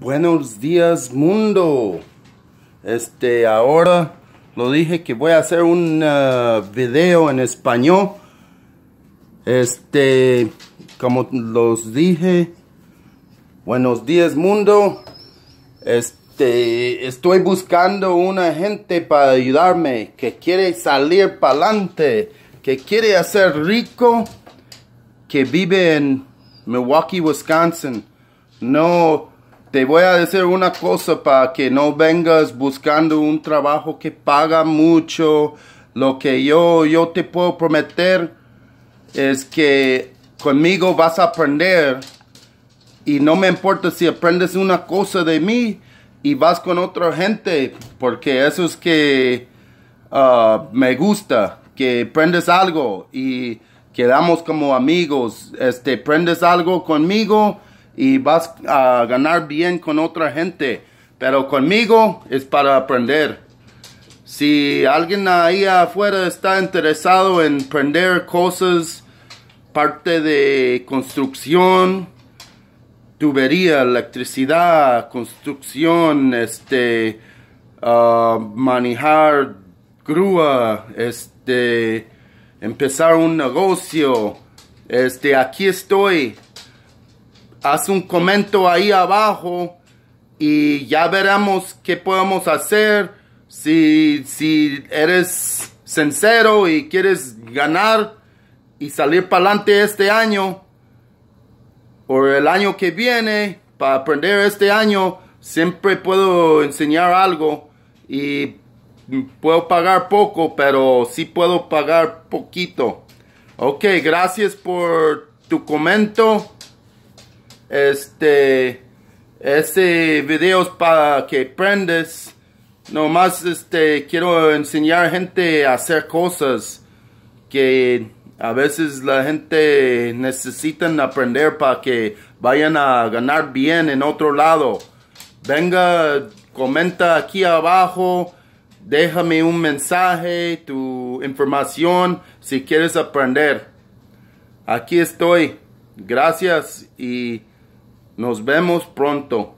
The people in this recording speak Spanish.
Buenos días mundo. Este, ahora lo dije que voy a hacer un uh, video en español. Este, como los dije, buenos días mundo. Este, estoy buscando una gente para ayudarme que quiere salir para adelante, que quiere hacer rico, que vive en Milwaukee, Wisconsin. No te voy a decir una cosa para que no vengas buscando un trabajo que paga mucho. Lo que yo, yo te puedo prometer es que conmigo vas a aprender y no me importa si aprendes una cosa de mí y vas con otra gente, porque eso es que ah, me gusta, que aprendes algo y quedamos como amigos, este, aprendes algo conmigo y vas a ganar bien con otra gente. Pero conmigo es para aprender. Si alguien ahí afuera está interesado en aprender cosas, parte de construcción, tubería, electricidad, construcción, este, ah, manejar grúa, este, empezar un negocio, este, aquí estoy haz un comentario ahí abajo y ya veremos qué podemos hacer. Si, si eres sincero y quieres ganar y salir para adelante este año o el año que viene, para aprender este año, siempre puedo enseñar algo y puedo pagar poco, pero sí puedo pagar poquito. Ok, gracias por tu comentario este, este es para que prendes. Nomás este, quiero enseñar gente a hacer cosas que a veces la gente necesita aprender para que vayan a ganar bien en otro lado. Venga, comenta aquí abajo, déjame un mensaje, tu información, si quieres aprender. Aquí estoy. Gracias y... Nos vemos pronto.